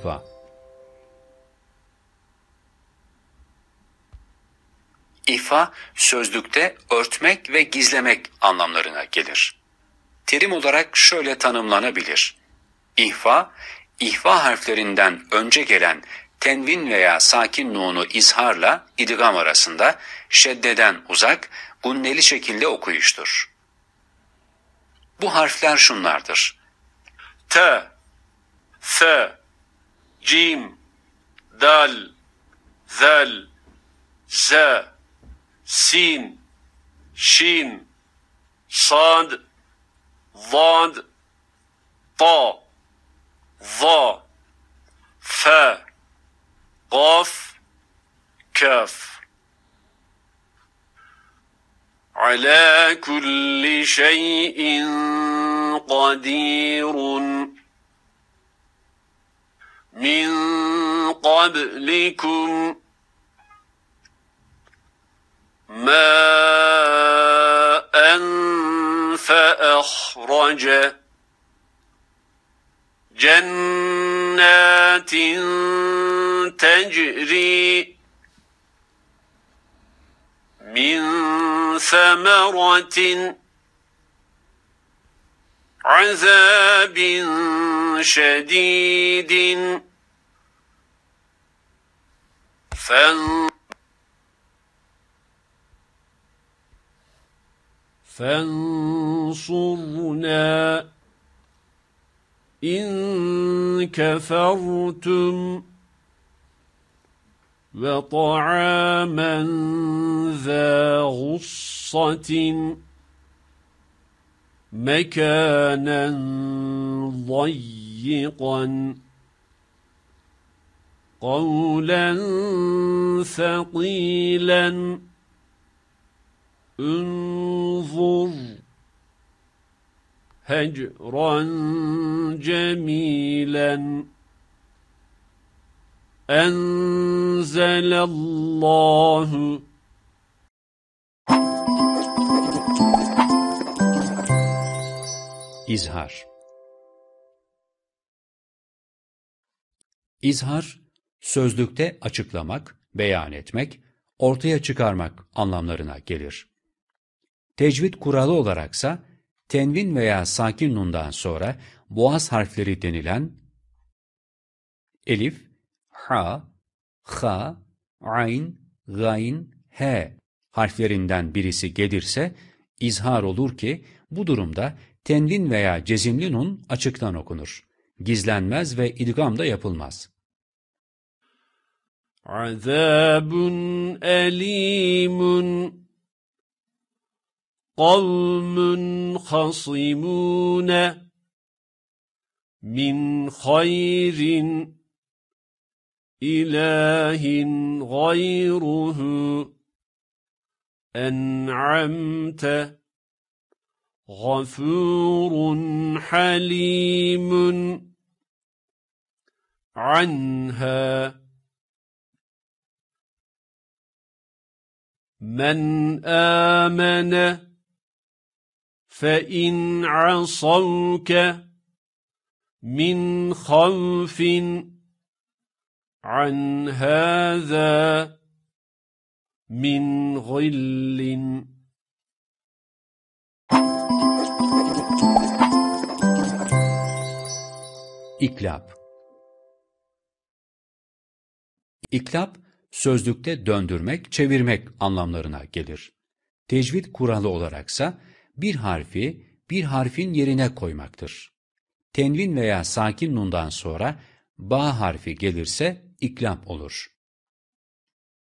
şifa. İfa sözlükte örtmek ve gizlemek anlamlarına gelir. Terim olarak şöyle tanımlanabilir. İhfa, ihfa harflerinden önce gelen tenvin veya sakin nunu izharla idgam arasında şeddeden uzak, gunneli şekilde okuyuştur. Bu harfler şunlardır. T, F. جيم دال ذال زا سين شين صاد ضاد طا ظا فا قاف كاف على كل شيء قدير من قبلكم ما فأخرج جنات تجري من ثمرة عذاب شديد فان فانصرنا إن كفرتم وطعاما ذا غصة مكانا ضيقا مضيقا قولا ثقيلا انظر هجرا جميلا أنزل الله İzhar İzhar, sözlükte açıklamak, beyan etmek, ortaya çıkarmak anlamlarına gelir. Tecvid kuralı olaraksa, tenvin veya sakin nundan sonra boğaz harfleri denilen elif, ha, ha, ayn, gayn, he harflerinden birisi gelirse izhar olur ki bu durumda tenvin veya cezimli nun açıktan okunur gizlenmez ve idgam da yapılmaz. Azabun elimun Kavmun hasimune Min hayrin ilahin gayruhu en'amte gafurun halimun عنها من آمن فإن عصوك من خوف عن هذا من غل إكلاب İklap, sözlükte döndürmek, çevirmek anlamlarına gelir. Tecvid kuralı olaraksa bir harfi bir harfin yerine koymaktır. Tenvin veya sakin nundan sonra ba harfi gelirse iklap olur.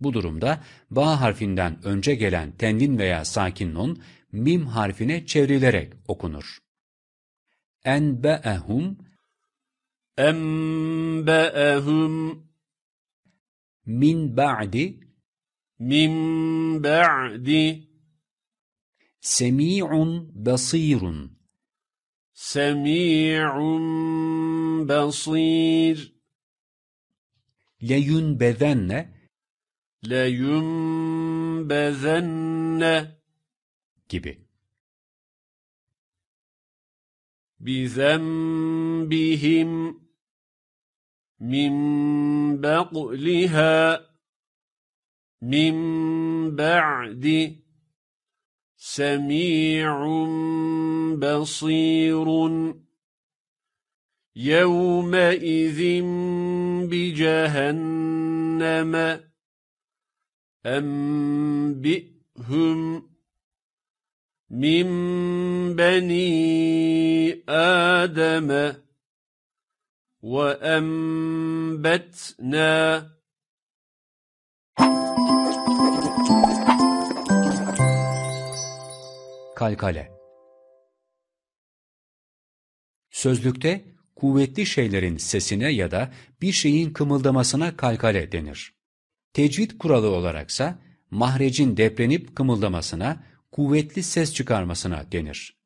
Bu durumda ba harfinden önce gelen tenvin veya sakin nun mim harfine çevrilerek okunur. Enbe'ehum Enbe'ehum من بعد من بعد سميع بصير سميع بصير لينبذن لينبذن gibi بذنبهم من بقلها من بعد سميع بصير يومئذ بجهنم أنبئهم من بني آدم وأنبتنا Kalkale Sözlükte kuvvetli şeylerin sesine ya da bir şeyin kımıldamasına kalkale denir. Tecvid kuralı olaraksa mahrecin deprenip kımıldamasına, kuvvetli ses çıkarmasına denir.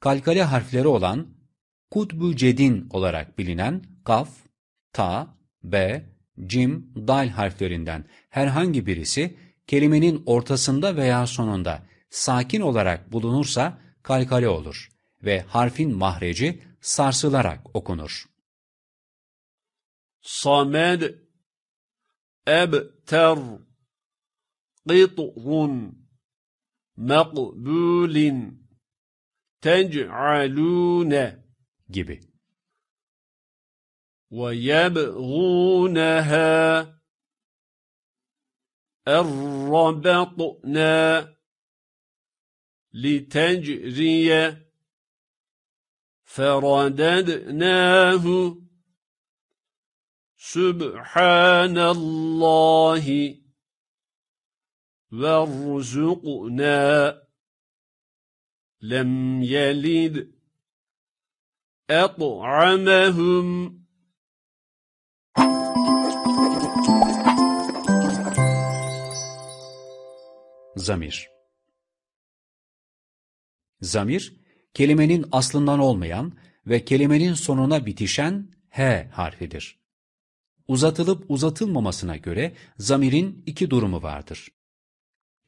Kalkale harfleri olan Kutbu Cedin olarak bilinen Kaf, Ta, B, Cim, Dal harflerinden herhangi birisi kelimenin ortasında veya sonunda sakin olarak bulunursa kalkale olur ve harfin mahreci sarsılarak okunur. Samed Ebter Qit'un Meqbulin Tec'alûne gibi. وَيَبْغُونَهَا اَرَّبَطْنَا لِتَجْرِيَ فَرَدَدْنَاهُ سُبْحَانَ اللَّهِ وَارْزُقْنَا لَمْ يَلِدْ أطعمهم Zamir Zamir, kelimenin aslından olmayan ve kelimenin sonuna bitişen H harfidir. Uzatılıp uzatılmamasına göre zamirin iki durumu vardır.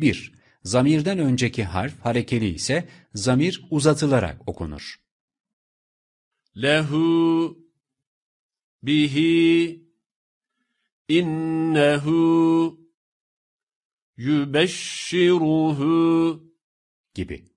1. Zamirden önceki harf harekeli ise zamir uzatılarak okunur lehu bihi innehu yübeşşiruhu gibi.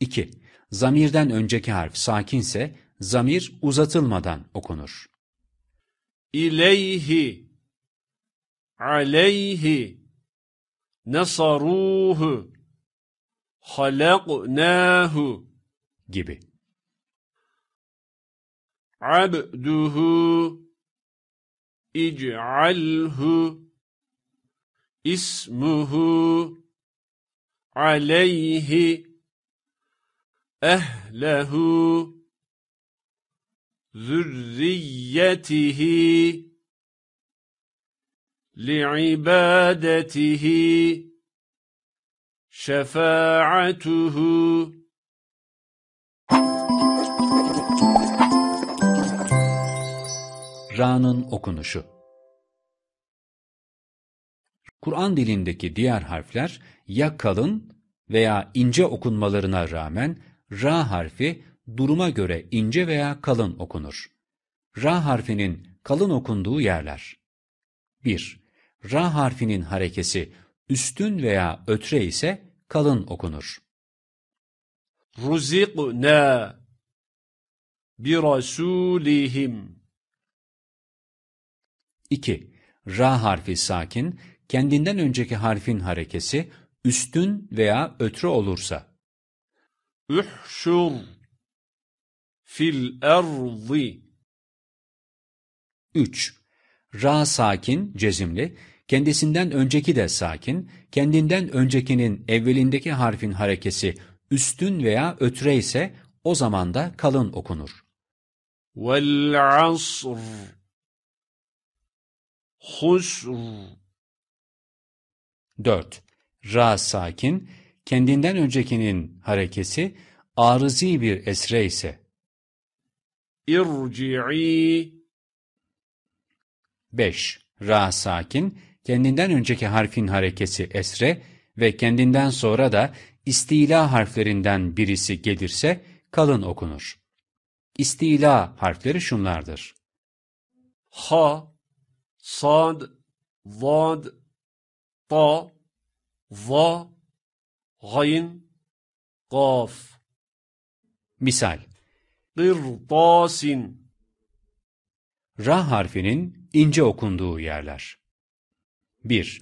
2. Zamirden önceki harf sakinse zamir uzatılmadan okunur. İleyhi aleyhi nesaruhu halaknahu gibi. عبده اجعله اسمه عليه أهله ذريته لعبادته شفاعته Ra'nın okunuşu Kur'an dilindeki diğer harfler ya kalın veya ince okunmalarına rağmen Ra harfi duruma göre ince veya kalın okunur. Ra harfinin kalın okunduğu yerler 1. Ra harfinin harekesi üstün veya ötre ise kalın okunur. Ruzikna bi rasulihim 2. Ra harfi sakin, kendinden önceki harfin harekesi üstün veya ötre olursa. Ühşur fil erzi 3. Ra sakin, cezimli, kendisinden önceki de sakin, kendinden öncekinin evvelindeki harfin harekesi üstün veya ötre ise o zaman da kalın okunur. Vel asr husr. 4. Ra sakin, kendinden öncekinin harekesi arızi bir esre ise. İrci'i 5. Ra sakin, kendinden önceki harfin harekesi esre ve kendinden sonra da istila harflerinden birisi gelirse kalın okunur. İstila harfleri şunlardır. Ha sad, vad, ta, va, gayn, kaf. Misal Gırtasin Ra harfinin ince okunduğu yerler. 1.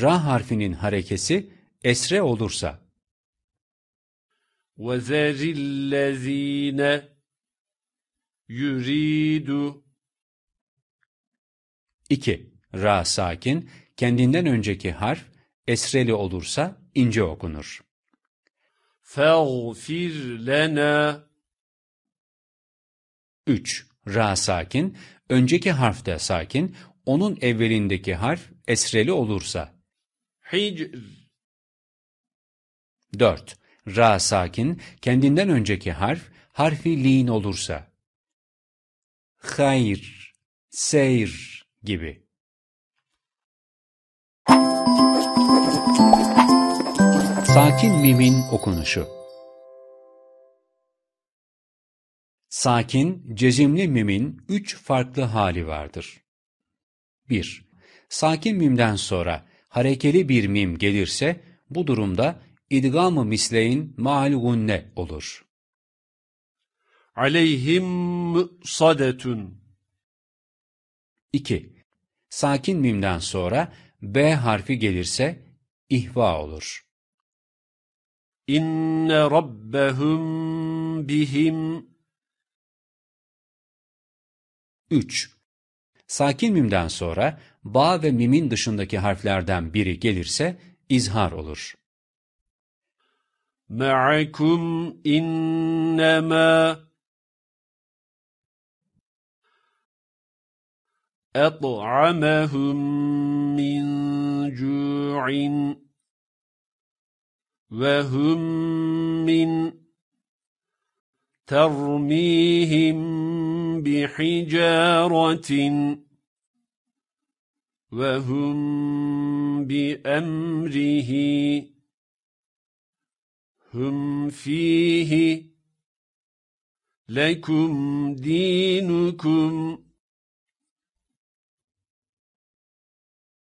Ra harfinin harekesi esre olursa. وَذَرِ الَّذ۪ينَ يُر۪يدُ 2. Ra sakin, kendinden önceki harf esreli olursa ince okunur. فَغْفِرْ لَنَا 3. Ra sakin, önceki harf de sakin, onun evvelindeki harf esreli olursa. Hicr 4. Ra sakin, kendinden önceki harf harfi lin olursa. Hayr, seyr gibi. Sakin mimin okunuşu Sakin, cezimli mimin üç farklı hali vardır. 1. Sakin mimden sonra harekeli bir mim gelirse bu durumda idgam-ı misleyin malgunne olur. Aleyhim sadetun 2. Sakin mimden sonra B harfi gelirse ihva olur. İnne rabbehum bihim 3. Sakin mimden sonra ba ve mimin dışındaki harflerden biri gelirse izhar olur. Ma'akum innema أطعمهم من جوع وهم من ترميهم بحجارة وهم بأمره هم فيه لكم دينكم